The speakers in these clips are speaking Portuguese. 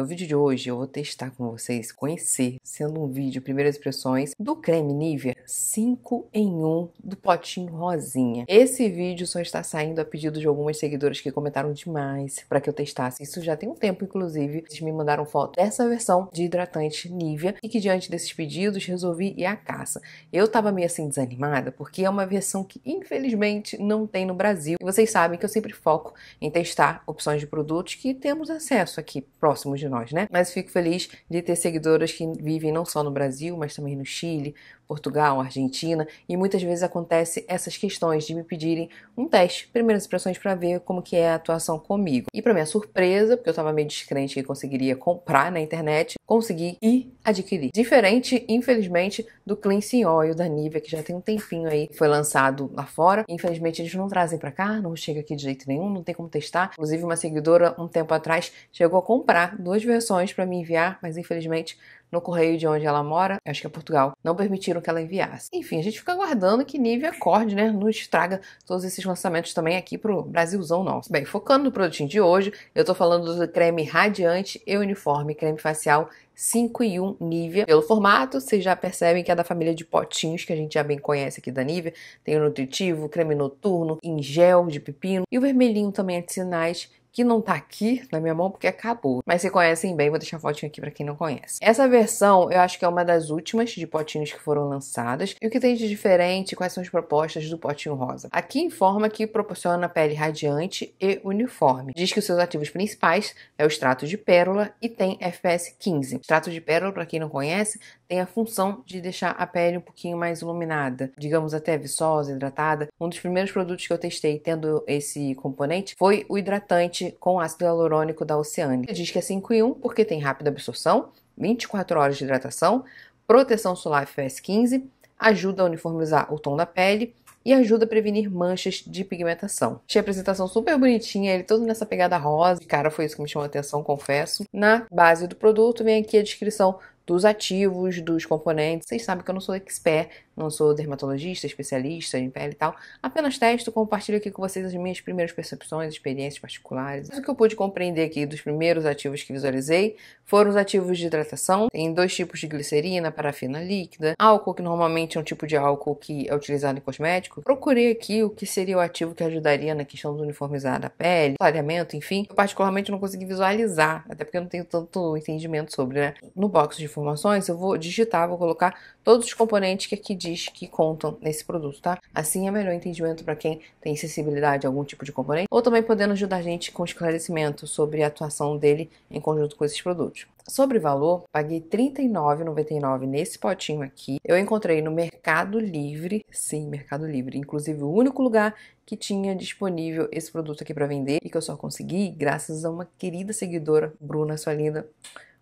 No vídeo de hoje eu vou testar com vocês, conhecer, sendo um vídeo primeiras impressões do creme Nivea 5 em 1 do potinho rosinha. Esse vídeo só está saindo a pedido de algumas seguidoras que comentaram demais para que eu testasse. Isso já tem um tempo, inclusive, eles me mandaram foto dessa versão de hidratante Nivea e que diante desses pedidos resolvi ir à caça. Eu tava meio assim desanimada porque é uma versão que infelizmente não tem no Brasil. E vocês sabem que eu sempre foco em testar opções de produtos que temos acesso aqui próximos de nós, né? Mas fico feliz de ter seguidoras que vivem não só no Brasil, mas também no Chile, Portugal, Argentina, e muitas vezes acontece essas questões de me pedirem um teste, primeiras impressões para ver como que é a atuação comigo. E para minha surpresa, porque eu estava meio descrente que conseguiria comprar na internet, consegui e adquiri. Diferente, infelizmente, do Cleansing Oil da Nivea, que já tem um tempinho aí, foi lançado lá fora. Infelizmente, eles não trazem para cá, não chega aqui de jeito nenhum, não tem como testar. Inclusive, uma seguidora um tempo atrás chegou a comprar duas versões para me enviar, mas infelizmente no correio de onde ela mora, acho que é Portugal, não permitiram que ela enviasse. Enfim, a gente fica aguardando que Nive acorde, né? Não estraga todos esses lançamentos também aqui pro Brasilzão nosso. Bem, focando no produtinho de hoje, eu tô falando do creme radiante e uniforme, creme facial 5 e 1 Nivea. Pelo formato, vocês já percebem que é da família de potinhos que a gente já bem conhece aqui da Nivea. Tem o nutritivo, creme noturno, em gel de pepino e o vermelhinho também é de sinais que não tá aqui na minha mão porque acabou. Mas se conhecem bem, vou deixar a fotinho aqui para quem não conhece. Essa versão eu acho que é uma das últimas de potinhos que foram lançadas. E o que tem de diferente? Quais são as propostas do potinho rosa? Aqui informa que proporciona pele radiante e uniforme. Diz que os seus ativos principais é o extrato de pérola e tem FPS 15. O extrato de pérola, para quem não conhece, tem a função de deixar a pele um pouquinho mais iluminada, digamos até viçosa, hidratada. Um dos primeiros produtos que eu testei tendo esse componente foi o hidratante com ácido hialurônico da Oceânica. Diz que é 5 em 1 porque tem rápida absorção, 24 horas de hidratação, proteção solar FPS 15, ajuda a uniformizar o tom da pele e ajuda a prevenir manchas de pigmentação. Achei a apresentação super bonitinha, ele todo nessa pegada rosa. Cara, foi isso que me chamou a atenção, confesso. Na base do produto vem aqui a descrição dos ativos, dos componentes. Vocês sabem que eu não sou expert, não sou dermatologista, especialista em pele e tal. Apenas testo, compartilho aqui com vocês as minhas primeiras percepções, experiências particulares. o que eu pude compreender aqui dos primeiros ativos que visualizei foram os ativos de hidratação. Tem dois tipos de glicerina, parafina líquida, álcool, que normalmente é um tipo de álcool que é utilizado em cosmético. Procurei aqui o que seria o ativo que ajudaria na questão do uniformizar da pele, clareamento, enfim. Eu particularmente não consegui visualizar, até porque eu não tenho tanto entendimento sobre, né? No box de informações, eu vou digitar, vou colocar todos os componentes que aqui diz que contam nesse produto, tá? Assim é melhor entendimento para quem tem sensibilidade a algum tipo de componente, ou também podendo ajudar a gente com esclarecimento sobre a atuação dele em conjunto com esses produtos. Sobre valor, paguei R$ 39,99 nesse potinho aqui. Eu encontrei no Mercado Livre, sim, Mercado Livre, inclusive o único lugar que tinha disponível esse produto aqui para vender e que eu só consegui graças a uma querida seguidora, Bruna, sua linda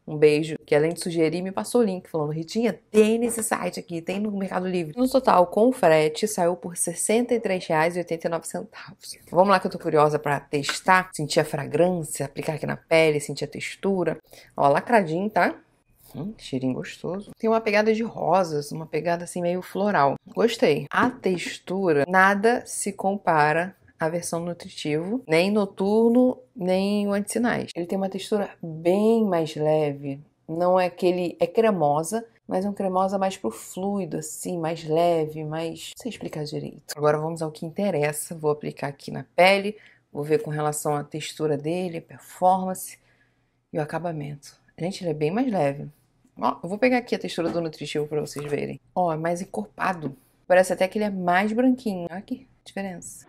um beijo, que além de sugerir, me passou o link falando: Ritinha, tem nesse site aqui, tem no Mercado Livre. No total, com frete, saiu por R$ 63,89. Vamos lá que eu tô curiosa para testar, sentir a fragrância, aplicar aqui na pele, sentir a textura. Ó, lacradinho, tá? Hum, cheirinho gostoso. Tem uma pegada de rosas, uma pegada assim meio floral. Gostei. A textura nada se compara a versão nutritivo, nem noturno, nem o antissinais. Ele tem uma textura bem mais leve, não é aquele. é cremosa, mas é um cremosa mais pro fluido, assim, mais leve, mais. não sei explicar direito. Agora vamos ao que interessa. Vou aplicar aqui na pele, vou ver com relação à textura dele, performance e o acabamento. Gente, ele é bem mais leve. Ó, eu vou pegar aqui a textura do nutritivo para vocês verem. Ó, é mais encorpado. Parece até que ele é mais branquinho. Aqui diferença.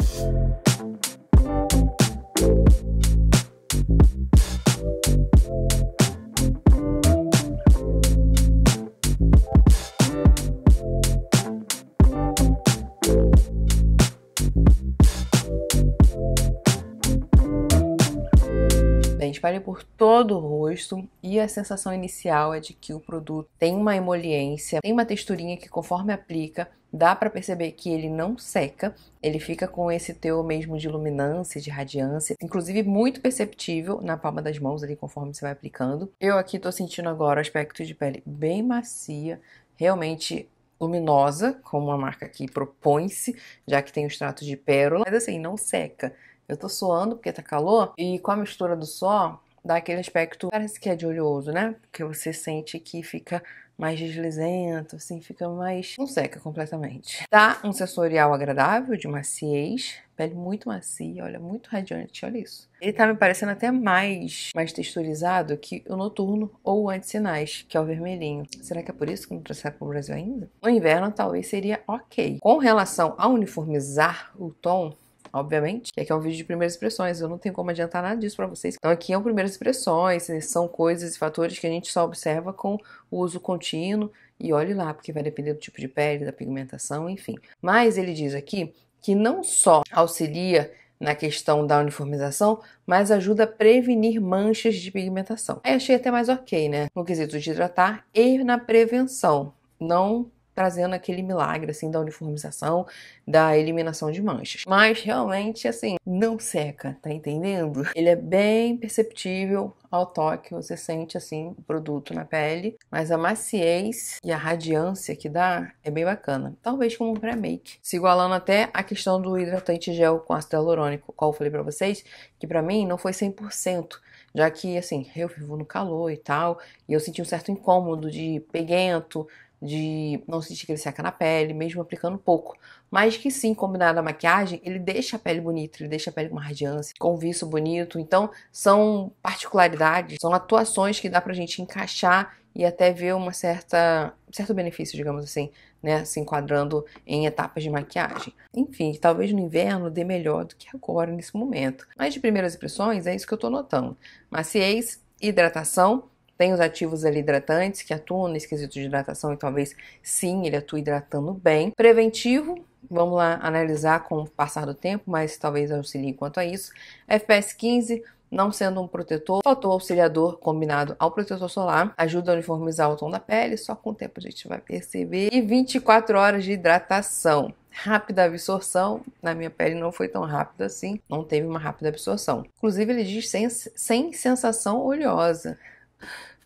espalha por todo o rosto e a sensação inicial é de que o produto tem uma emoliência, tem uma texturinha que conforme aplica, dá para perceber que ele não seca, ele fica com esse teu mesmo de luminância, de radiância, inclusive muito perceptível na palma das mãos ali conforme você vai aplicando. Eu aqui tô sentindo agora o aspecto de pele bem macia, realmente luminosa, como a marca aqui propõe-se, já que tem o extrato de pérola, mas assim, não seca. Eu tô suando porque tá calor e com a mistura do sol dá aquele aspecto, parece que é de oleoso, né? Porque você sente que fica mais deslizento, assim, fica mais. não seca completamente. Dá um sensorial agradável, de maciez, pele muito macia, olha, muito radiante, olha isso. Ele tá me parecendo até mais, mais texturizado que o noturno ou o anti-sinais, que é o vermelhinho. Será que é por isso que não trouxeram pro Brasil ainda? No inverno, talvez seria ok. Com relação a uniformizar o tom, obviamente, é que aqui é um vídeo de primeiras impressões, eu não tenho como adiantar nada disso para vocês. Então aqui são é um primeiras impressões, são coisas e fatores que a gente só observa com o uso contínuo e olhe lá, porque vai depender do tipo de pele, da pigmentação, enfim. Mas ele diz aqui que não só auxilia na questão da uniformização, mas ajuda a prevenir manchas de pigmentação. Aí achei até mais ok, né? No quesito de hidratar e na prevenção, não trazendo aquele milagre assim da uniformização, da eliminação de manchas. Mas realmente assim, não seca, tá entendendo? Ele é bem perceptível ao toque, você sente assim o produto na pele, mas a maciez e a radiância que dá é bem bacana. Talvez como um pré-make, se igualando até a questão do hidratante gel com ácido hialurônico, qual eu falei para vocês, que para mim não foi 100% já que assim, eu vivo no calor e tal, e eu senti um certo incômodo de peguento, de não sentir que ele seca na pele, mesmo aplicando pouco. Mas que sim, combinado à maquiagem, ele deixa a pele bonita, ele deixa a pele com uma radiância, com um viço bonito. Então, são particularidades, são atuações que dá pra gente encaixar e até ver uma certa certo benefício, digamos assim, né, se enquadrando em etapas de maquiagem. Enfim, talvez no inverno dê melhor do que agora nesse momento. Mas de primeiras impressões é isso que eu tô notando. Maciez, hidratação tem os ativos ali hidratantes que atuam nesse quesito de hidratação e talvez sim ele atua hidratando bem. Preventivo, vamos lá analisar com o passar do tempo, mas talvez auxilie quanto a isso. FPS 15, não sendo um protetor, fator auxiliador combinado ao protetor solar, ajuda a uniformizar o tom da pele, só com o tempo a gente vai perceber. E 24 horas de hidratação. Rápida absorção, na minha pele não foi tão rápida assim, não teve uma rápida absorção. Inclusive, ele diz sem, sem sensação oleosa.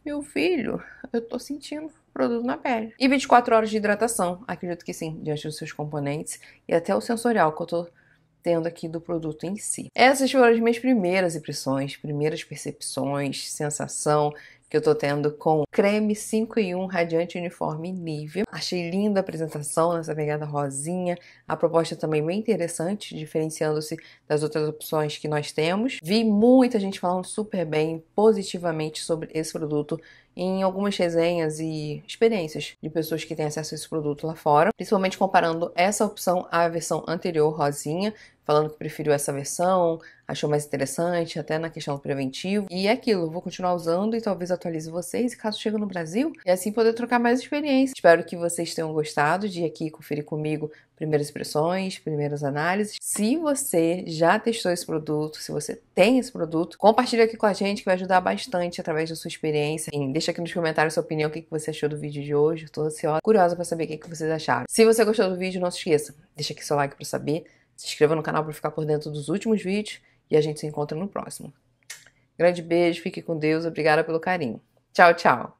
Meu filho, eu tô sentindo produto na pele. E 24 horas de hidratação, acredito que sim, diante dos seus componentes e até o sensorial que eu tô tendo aqui do produto em si. Essas foram as minhas primeiras impressões, primeiras percepções, sensação, que eu tô tendo com creme 5 em 1 radiante uniforme nível. Achei linda a apresentação nessa pegada rosinha, a proposta também bem interessante, diferenciando-se das outras opções que nós temos. Vi muita gente falando super bem, positivamente sobre esse produto em algumas resenhas e experiências de pessoas que têm acesso a esse produto lá fora, principalmente comparando essa opção à versão anterior rosinha, falando que preferiu essa versão, achou mais interessante, até na questão do preventivo. E é aquilo, vou continuar usando e talvez atualize vocês caso chegue no Brasil e é assim poder trocar mais experiência. Espero que vocês tenham gostado de ir aqui conferir comigo primeiras impressões, primeiras análises. Se você já testou esse produto, se você tem esse produto, compartilha aqui com a gente que vai ajudar bastante através da sua experiência. E deixa aqui nos comentários sua opinião, o que você achou do vídeo de hoje. estou ansiosa, curiosa para saber o que vocês acharam. Se você gostou do vídeo, não se esqueça, deixa aqui seu like para saber. Se inscreva no canal para ficar por dentro dos últimos vídeos e a gente se encontra no próximo. Grande beijo, fique com Deus, obrigada pelo carinho. Tchau, tchau!